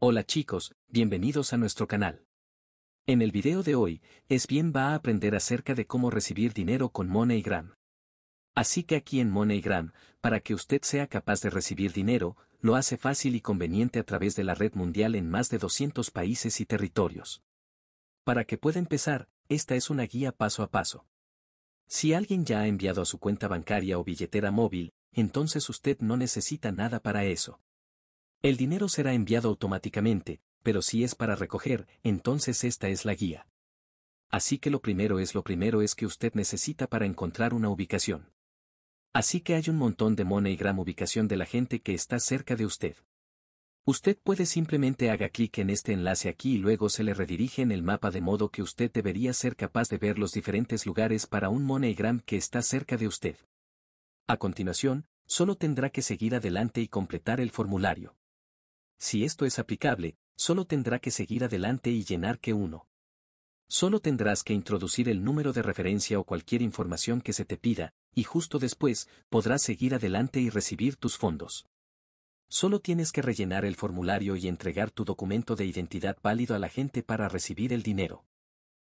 Hola chicos, bienvenidos a nuestro canal. En el video de hoy, es bien va a aprender acerca de cómo recibir dinero con MoneyGram. Así que aquí en MoneyGram, para que usted sea capaz de recibir dinero, lo hace fácil y conveniente a través de la red mundial en más de 200 países y territorios. Para que pueda empezar, esta es una guía paso a paso. Si alguien ya ha enviado a su cuenta bancaria o billetera móvil, entonces usted no necesita nada para eso. El dinero será enviado automáticamente, pero si es para recoger, entonces esta es la guía. Así que lo primero es lo primero es que usted necesita para encontrar una ubicación. Así que hay un montón de MoneyGram ubicación de la gente que está cerca de usted. Usted puede simplemente haga clic en este enlace aquí y luego se le redirige en el mapa de modo que usted debería ser capaz de ver los diferentes lugares para un MoneyGram que está cerca de usted. A continuación, solo tendrá que seguir adelante y completar el formulario si esto es aplicable, solo tendrá que seguir adelante y llenar que uno. Solo tendrás que introducir el número de referencia o cualquier información que se te pida, y justo después podrás seguir adelante y recibir tus fondos. Solo tienes que rellenar el formulario y entregar tu documento de identidad válido a la gente para recibir el dinero.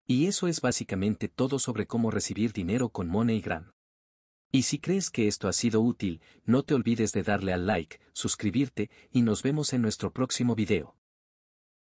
Y eso es básicamente todo sobre cómo recibir dinero con MoneyGram. Y si crees que esto ha sido útil, no te olvides de darle al like, suscribirte y nos vemos en nuestro próximo video.